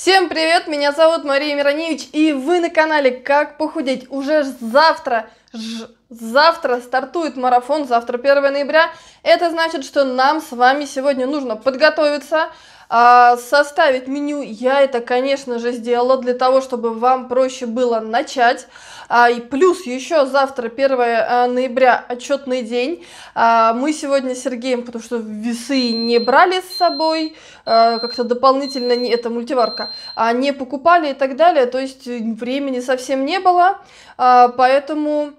Всем привет, меня зовут Мария Мироневич, и вы на канале «Как похудеть». Уже завтра, ж, завтра стартует марафон, завтра 1 ноября. Это значит, что нам с вами сегодня нужно подготовиться, э, составить меню. Я это, конечно же, сделала для того, чтобы вам проще было начать. А, и плюс еще завтра, 1 а, ноября, отчетный день. А, мы сегодня с Сергеем, потому что весы не брали с собой, а, как-то дополнительно, не, это мультиварка, а не покупали и так далее. То есть э, времени совсем не было, а, поэтому...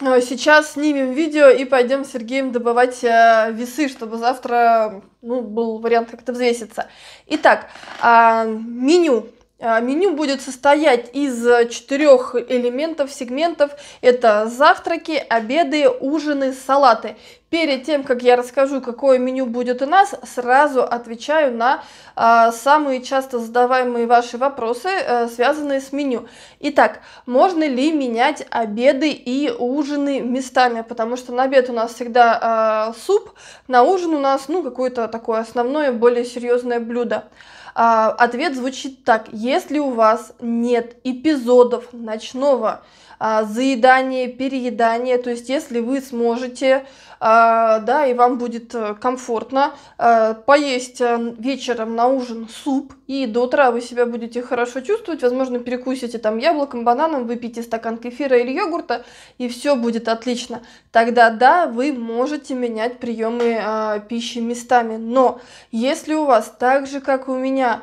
А, сейчас снимем видео и пойдем с Сергеем добывать э, весы, чтобы завтра ну, был вариант как-то взвеситься. Итак, э, меню а, меню будет состоять из э, четырех элементов, сегментов. Это завтраки, обеды, ужины, салаты. Перед тем, как я расскажу, какое меню будет у нас, сразу отвечаю на э, самые часто задаваемые ваши вопросы, э, связанные с меню. Итак, можно ли менять обеды и ужины местами? Потому что на обед у нас всегда э, суп, на ужин у нас ну какое-то такое основное, более серьезное блюдо. А, ответ звучит так. Если у вас нет эпизодов ночного а, заедание, переедание. То есть, если вы сможете, а, да, и вам будет э, комфортно а, поесть э, вечером на ужин суп, и до утра вы себя будете хорошо чувствовать, возможно, перекусите там яблоком, бананом, выпьете стакан кефира или йогурта, и все будет отлично. Тогда, да, вы можете менять приемы пищи местами. Но если у вас так же, как у меня,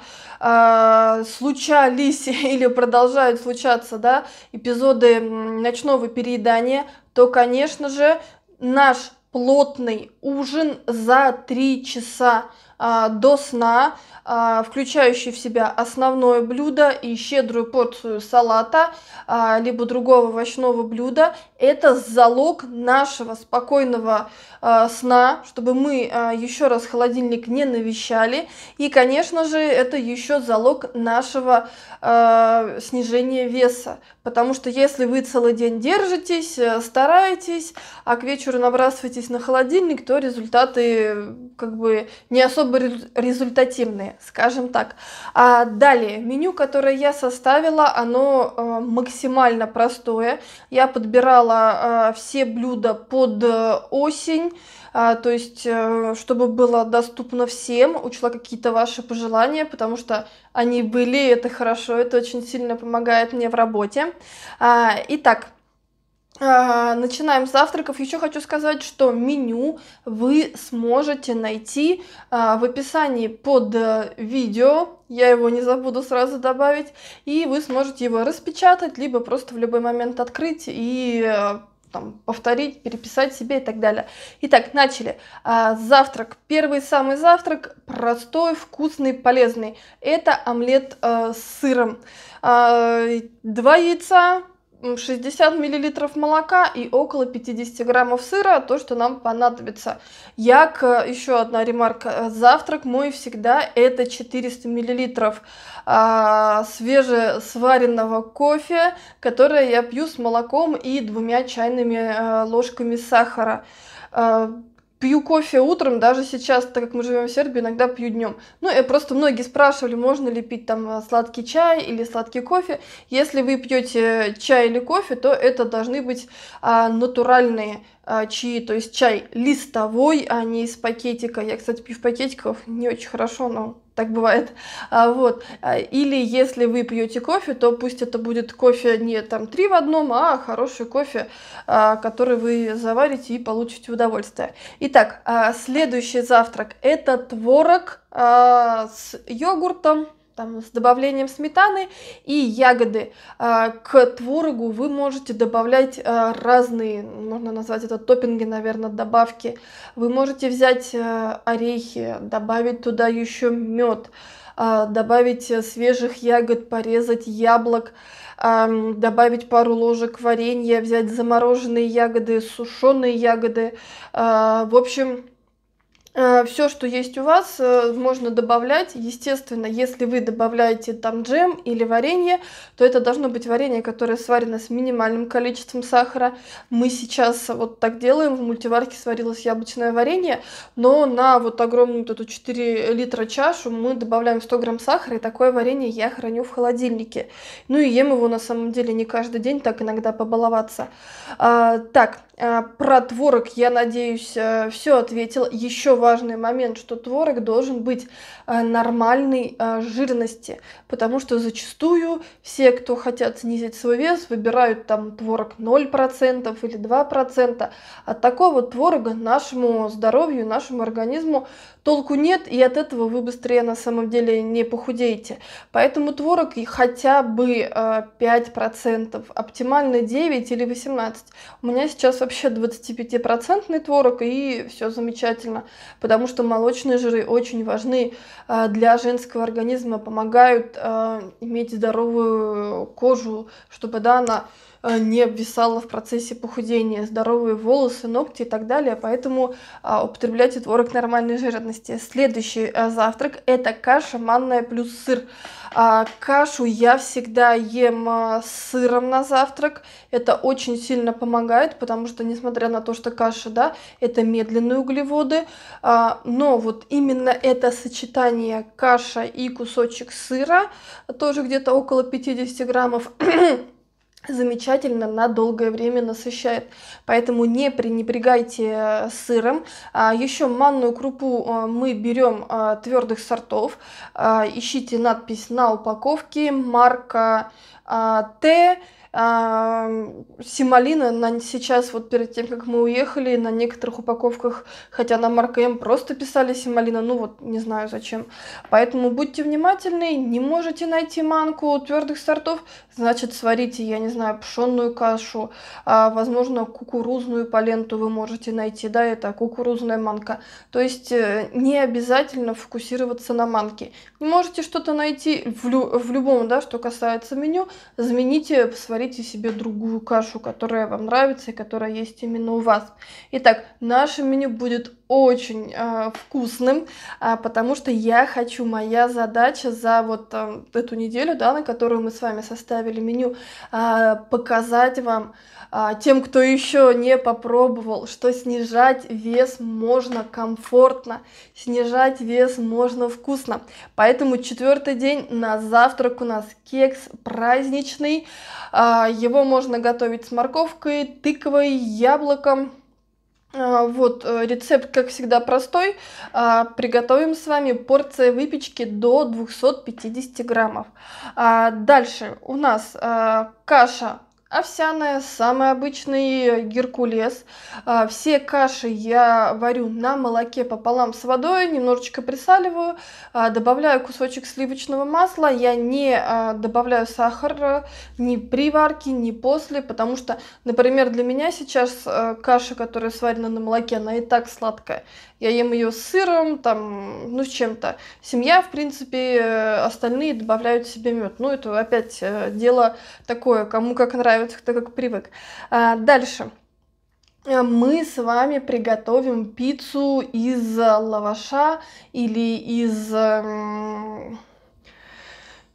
случались или продолжают случаться, да, эпизоды ночного переедания, то, конечно же, наш плотный ужин за 3 часа а, до сна, а, включающий в себя основное блюдо и щедрую порцию салата, а, либо другого овощного блюда, это залог нашего спокойного э, сна, чтобы мы э, еще раз холодильник не навещали. И, конечно же, это еще залог нашего э, снижения веса. Потому что если вы целый день держитесь, э, стараетесь, а к вечеру набрасываетесь на холодильник, то результаты э, как бы не особо результативные, скажем так. А далее, меню, которое я составила, оно э, максимально простое. Я подбирала подбирала а, все блюда под э, осень, а, то есть э, чтобы было доступно всем, учла какие-то ваши пожелания, потому что они были, это хорошо, это очень сильно помогает мне в работе. А, итак, Начинаем с завтраков. Еще хочу сказать, что меню вы сможете найти а, в описании под э, видео. Я его не забуду сразу добавить. И вы сможете его распечатать, либо просто в любой момент открыть и э, там, повторить, переписать себе и так далее. Итак, начали. А, завтрак. Первый самый завтрак простой, вкусный, полезный. Это омлет э, с сыром. А, два яйца, 60 миллилитров молока и около 50 граммов сыра, то, что нам понадобится. Як, э, еще одна ремарка, завтрак мой всегда это 400 миллилитров а, свежесваренного кофе, которое я пью с молоком и двумя чайными а, ложками сахара. А, пью кофе утром, даже сейчас, так как мы живем в Сербии, иногда пью днем. Ну, я просто многие спрашивали, можно ли пить там э, сладкий чай или сладкий кофе. Если вы пьете э, чай или кофе, то это должны быть а, натуральные а, чаи, то есть чай листовой, а не из пакетика. Я, кстати, пью в пакетиках не очень хорошо, но так бывает. А, вот. А, или если вы пьете кофе, то пусть это будет кофе не там три в одном, а хороший кофе, а, который вы заварите и получите удовольствие. Итак, а, следующий завтрак это творог а, с йогуртом, там, с добавлением сметаны и ягоды. А, к творогу вы можете добавлять а, разные, можно назвать это топпинги, наверное, добавки. Вы можете взять а, орехи, добавить туда еще мед, добавить э, свежих ягод, порезать яблок, добавить пару ложек варенья, взять замороженные ягоды, сушеные ягоды. В общем, Э, все, что есть у вас, э, можно добавлять. Естественно, если вы добавляете там джем или варенье, то это должно быть варенье, которое сварено с минимальным количеством сахара. Мы сейчас вот так делаем. В мультиварке сварилось яблочное варенье, но на вот огромную эту 4 литра чашу мы добавляем 100 грамм сахара, и такое варенье я храню в холодильнике. Ну и ем его на самом деле не каждый день, так иногда побаловаться. А, так, а, про творог, я надеюсь, э, все ответил. Еще важный момент, что творог должен быть э, нормальной э, жирности, потому что зачастую все, кто хотят снизить свой вес, выбирают там творог 0% или 2%. От такого творога нашему здоровью, нашему организму толку нет, и от этого вы быстрее на самом деле не похудеете. Поэтому творог хотя бы 5%, э, оптимально 9 или 18. У меня сейчас вообще 25% творог, и все замечательно, потому что молочные жиры очень важны э, для женского организма, помогают э, иметь здоровую кожу, чтобы да, она Э, не обвисала в процессе похудения, здоровые волосы, ногти и так далее. Поэтому а, употребляйте творог нормальной жирности. Следующий э, завтрак – это каша манная плюс сыр. А, кашу я всегда ем а, с сыром на завтрак. Это очень сильно помогает, потому что, несмотря на то, что каша, да, это медленные углеводы, но вот именно это сочетание каша и кусочек сыра, тоже где-то около 50 граммов, замечательно на долгое время насыщает. Поэтому не пренебрегайте э, сыром. А, еще манную крупу э, мы берем э, твердых сортов. А, ищите надпись на упаковке, марка Т Сималина на, сейчас, вот перед тем, как мы уехали, на некоторых упаковках, хотя на марка М просто писали Сималина, ну вот не знаю зачем. Поэтому будьте внимательны, не можете найти манку твердых сортов, значит сварите, я не знаю, пшенную кашу, а, возможно, кукурузную поленту вы можете найти, да, это кукурузная манка. То есть э, не обязательно фокусироваться на манке. Не можете что-то найти в, лю в любом, да, что касается меню, замените, сварите варите себе другую кашу, которая вам нравится и которая есть именно у вас. Итак, наше меню будет очень э, вкусным, э, потому что я хочу, моя задача за вот э, эту неделю, да, на которую мы с вами составили меню, э, показать вам э, тем, кто еще не попробовал, что снижать вес можно комфортно, снижать вес можно вкусно. Поэтому четвертый день на завтрак у нас кекс праздничный, э, его можно готовить с морковкой, тыквой, яблоком а, вот э, рецепт, как всегда, простой. А, приготовим с вами порция выпечки до 250 граммов. А, дальше у нас каша овсяная, самый обычный геркулес. А, все каши я варю на молоке пополам с водой, немножечко присаливаю, а, добавляю кусочек сливочного масла. Я не а, добавляю сахар ни при варке, ни после, потому что, например, для меня сейчас каша, которая сварена на молоке, она и так сладкая. Я ем ее с сыром, там, ну, с чем-то. Семья, в принципе, э, остальные добавляют себе мед. Ну, это опять э, дело такое, кому как нравится остается кто как привык. А, дальше. Э, мы с вами приготовим пиццу из лаваша или из эм,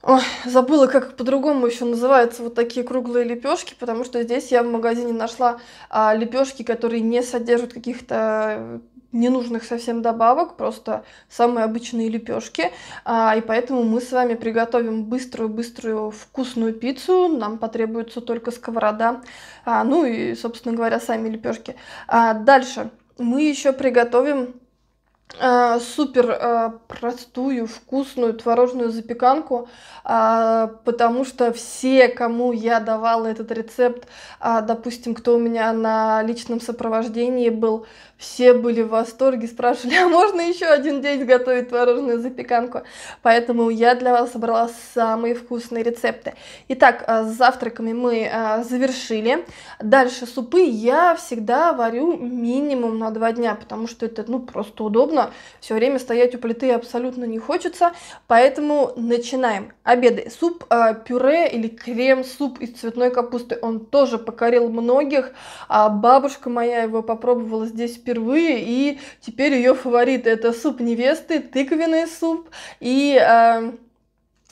Ой, забыла, как по-другому еще называются вот такие круглые лепешки, потому что здесь я в магазине нашла а, лепешки, которые не содержат каких-то э, ненужных совсем добавок, просто самые обычные лепешки. А, и поэтому мы с вами приготовим быструю-быструю вкусную пиццу. Нам потребуется только сковорода, а, ну и, собственно говоря, сами лепешки. А, дальше мы еще приготовим Э, супер э, простую, вкусную творожную запеканку, а, потому что все, кому я давала этот рецепт, а, допустим, кто у меня на личном сопровождении был, все были в восторге, спрашивали, а можно еще один день готовить творожную запеканку? Поэтому я для вас собрала самые вкусные рецепты. Итак, э, с завтраками мы завершили. Дальше супы я всегда варю минимум на два дня, потому что это ну, просто удобно нужно, все время стоять у плиты абсолютно не хочется, поэтому начинаем. Обеды. Суп э, пюре или крем-суп из цветной капусты, он тоже покорил многих, а бабушка моя его попробовала здесь впервые, и теперь ее фаворит это суп невесты, тыквенный суп и... Э,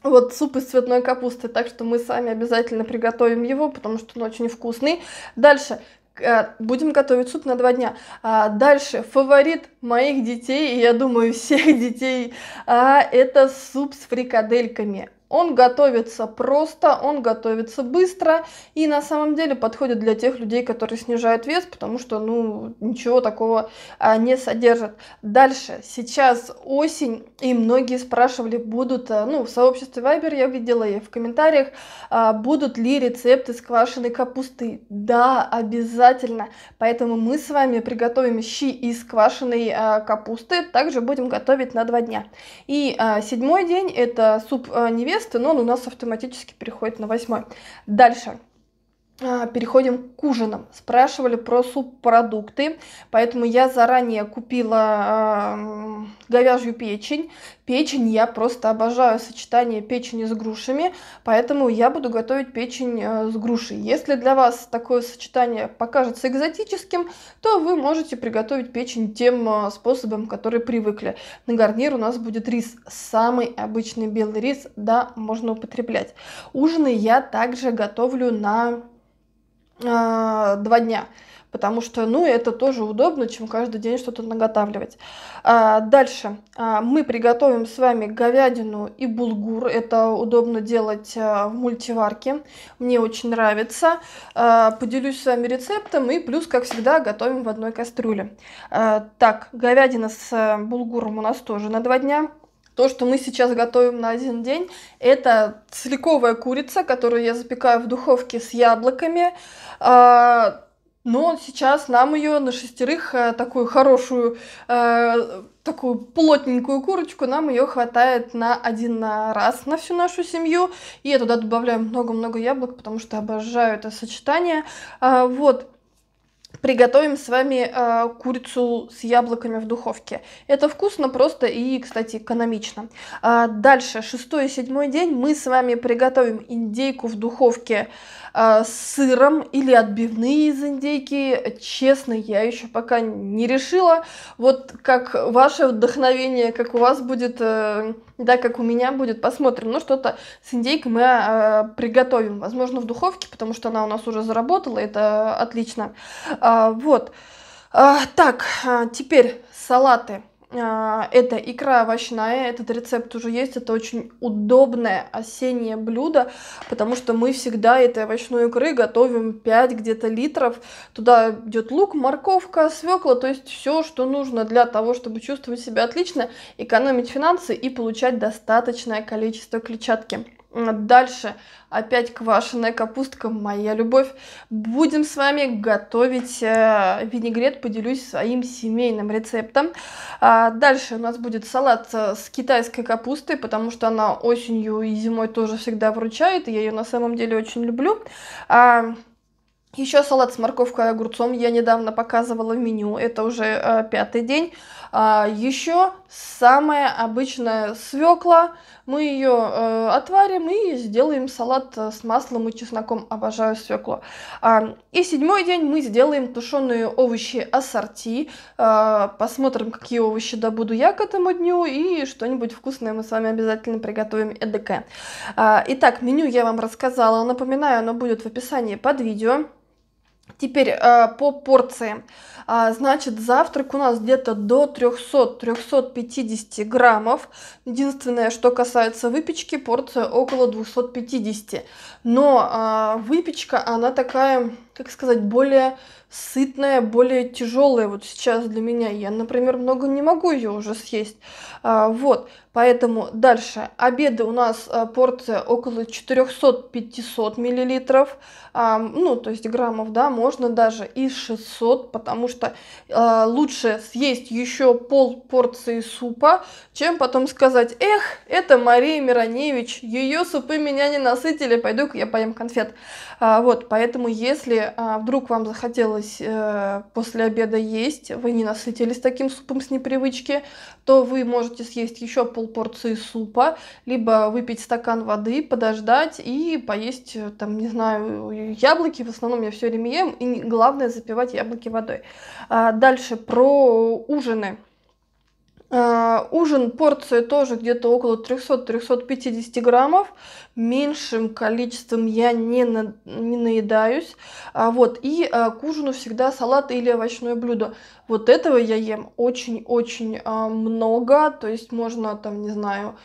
вот суп из цветной капусты, так что мы сами обязательно приготовим его, потому что он очень вкусный. Дальше, Э, будем готовить суп на два дня. А дальше, фаворит моих детей, и я думаю, всех детей, а это суп с фрикадельками. Он готовится просто, он готовится быстро и на самом деле подходит для тех людей, которые снижают вес, потому что ну ничего такого а, не содержит. Дальше, сейчас осень и многие спрашивали, будут, а, ну в сообществе Viber я видела и в комментариях, а, будут ли рецепты с квашеной капусты. Да, обязательно. Поэтому мы с вами приготовим щи из квашеной а, капусты, также будем готовить на два дня. И а, седьмой день это суп а, невест место, но он у нас автоматически переходит на восьмой. Дальше. А, переходим к ужинам. Спрашивали про субпродукты, поэтому я заранее купила э, говяжью печень. Печень я просто обожаю, сочетание печени с грушами, поэтому я буду готовить печень э, с грушей. Если для вас такое сочетание покажется экзотическим, то вы можете приготовить печень тем э, способом, который привыкли. На гарнир у нас будет рис, самый обычный белый рис, да, можно употреблять. Ужины я также готовлю на э, два дня. Потому что, ну, это тоже удобно, чем каждый день что-то наготавливать. А, дальше. А, мы приготовим с вами говядину и булгур. Это удобно делать а, в мультиварке. Мне очень нравится. А, поделюсь с вами рецептом и плюс, как всегда, готовим в одной кастрюле. А, так, говядина с булгуром у нас тоже на два дня. То, что мы сейчас готовим на один день, это целиковая курица, которую я запекаю в духовке с яблоками. А, но сейчас нам ее на шестерых, э, такую хорошую, э, такую плотненькую курочку, нам ее хватает на один раз на всю нашу семью. И я туда добавляю много-много яблок, потому что обожаю это сочетание. А, вот приготовим с вами э, курицу с яблоками в духовке. Это вкусно, просто и, кстати, экономично. Э, дальше, шестой и седьмой день мы с вами приготовим индейку в духовке э, с сыром или отбивные из индейки. Честно, я еще пока не решила. Вот как ваше вдохновение, как у вас будет... Э, да, как у меня будет, посмотрим. Ну, что-то с индейкой мы э, приготовим, возможно, в духовке, потому что она у нас уже заработала, это отлично. Э, вот. Э, так, теперь салаты. А, это икра овощная, этот рецепт уже есть, это очень удобное осеннее блюдо, потому что мы всегда этой овощной икры готовим 5 где-то литров. Туда идет лук, морковка, свекла, то есть все, что нужно для того, чтобы чувствовать себя отлично, экономить финансы и получать достаточное количество клетчатки. Дальше опять квашеная капустка, моя любовь. Будем с вами готовить э, винегрет, поделюсь своим семейным рецептом. А, дальше у нас будет салат э, с китайской капустой, потому что она осенью и зимой тоже всегда вручает, я ее на самом деле очень люблю. А, Еще салат с морковкой и огурцом я недавно показывала в меню, это уже э, пятый день. А еще самая обычная свекла. Мы ее э, отварим и сделаем салат э, с маслом и чесноком. Обожаю свеклу. А, и седьмой день мы сделаем тушеные овощи ассорти. А, посмотрим, какие овощи добуду я к этому дню. И что-нибудь вкусное мы с вами обязательно приготовим эдк. А, итак, меню я вам рассказала. Напоминаю, оно будет в описании под видео. Теперь э, по порциям. А, значит, завтрак у нас где-то до 300-350 граммов. Единственное, что касается выпечки, порция около 250. Но а, выпечка, она такая как сказать, более сытная, более тяжелая вот сейчас для меня. Я, например, много не могу ее уже съесть. А, вот, поэтому дальше. Обеды у нас а, порция около 400-500 миллилитров. А, ну, то есть граммов, да, можно даже и 600, потому что а, лучше съесть еще пол порции супа, чем потом сказать, эх, это Мария Мироневич, ее супы меня не насытили, пойду-ка я поем конфет. А, вот, поэтому если а, вдруг вам захотелось э, после обеда есть, вы не насытились таким супом с непривычки, то вы можете съесть еще полпорции супа, либо выпить стакан воды, подождать и поесть, э, там, не знаю, яблоки. В основном я все время ем, и главное запивать яблоки водой. А, дальше про ужины. Э, ужин порция тоже где-то около 300-350 граммов. Меньшим количеством я не, на, не наедаюсь. А вот, и а, к ужину всегда салат или овощное блюдо. Вот этого я ем очень-очень а, много. То есть можно там, не знаю,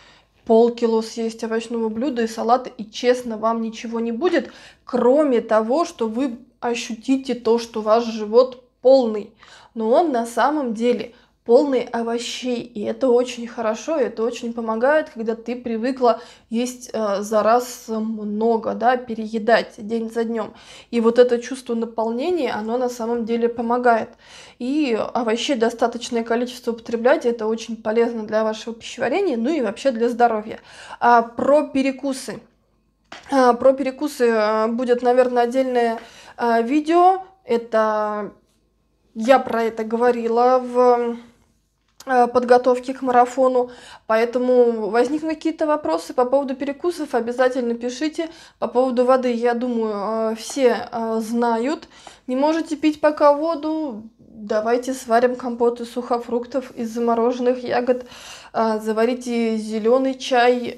полкило съесть овощного блюда и салата, и честно, вам ничего не будет, кроме того, что вы ощутите то, что ваш живот полный. Но он на самом деле полный овощей. И это очень хорошо, и это очень помогает, когда ты привыкла есть э, за раз много, да, переедать день за днем. И вот это чувство наполнения, оно на самом деле помогает. И овощей достаточное количество употреблять, это очень полезно для вашего пищеварения, ну и вообще для здоровья. А про перекусы. А, про перекусы э, будет, наверное, отдельное а, видео. Это я про это говорила в Э, подготовки к марафону. Поэтому возникнут какие-то вопросы по поводу перекусов, обязательно пишите. По поводу воды, я думаю, э, все э, знают. Не можете пить пока воду, давайте сварим компот из сухофруктов, из замороженных ягод. Заварите зеленый чай,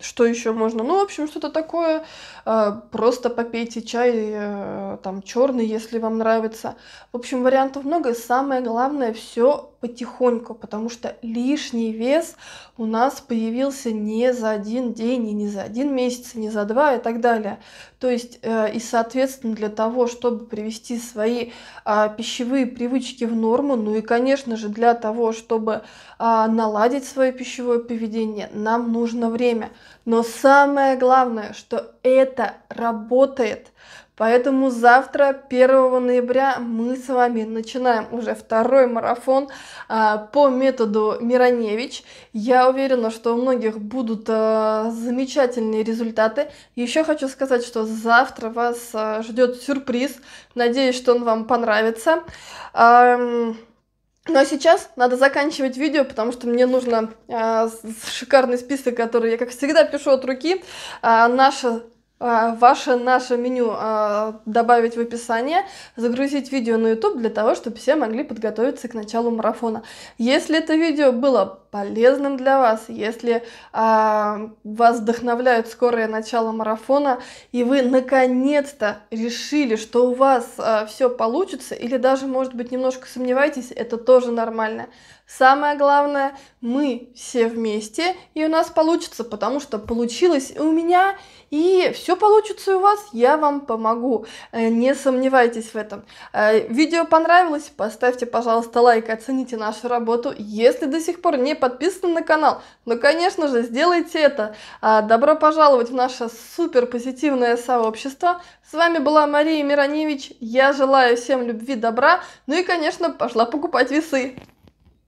что еще можно? Ну, в общем, что-то такое. Э, просто попейте чай, э, там, черный, если вам нравится. В общем, вариантов много. И самое главное, все потихоньку, потому что лишний вес у нас появился не за один день, и не за один месяц, и не за два и так далее. То есть, э, и соответственно, для того, чтобы привести свои э, пищевые привычки в норму, ну и, конечно же, для того, чтобы э, наладить свое пищевое поведение, нам нужно время. Но самое главное, что это работает. Поэтому завтра, 1 ноября, мы с вами начинаем уже второй марафон а, по методу Мироневич. Я уверена, что у многих будут а, замечательные результаты. Еще хочу сказать, что завтра вас а, ждет сюрприз. Надеюсь, что он вам понравится. А, ну а сейчас надо заканчивать видео, потому что мне нужно а, шикарный список, который я, как всегда, пишу от руки. а, наша а, ваше наше меню а, добавить в описание, загрузить видео на YouTube для того, чтобы все могли подготовиться к началу марафона. Если это видео было полезным для вас, если а, вас вдохновляют скорое начало марафона, и вы наконец-то решили, что у вас а, все получится, или даже, может быть, немножко сомневаетесь, это тоже нормально. Самое главное, мы все вместе, и у нас получится, потому что получилось и у меня, и все все получится у вас, я вам помогу. Э, не сомневайтесь в этом. Э, видео понравилось? Поставьте, пожалуйста, лайк, оцените нашу работу. Если до сих пор не подписаны на канал, ну, конечно же, сделайте это. А, добро пожаловать в наше супер позитивное сообщество. С вами была Мария Мироневич. Я желаю всем любви, добра. Ну и, конечно, пошла покупать весы.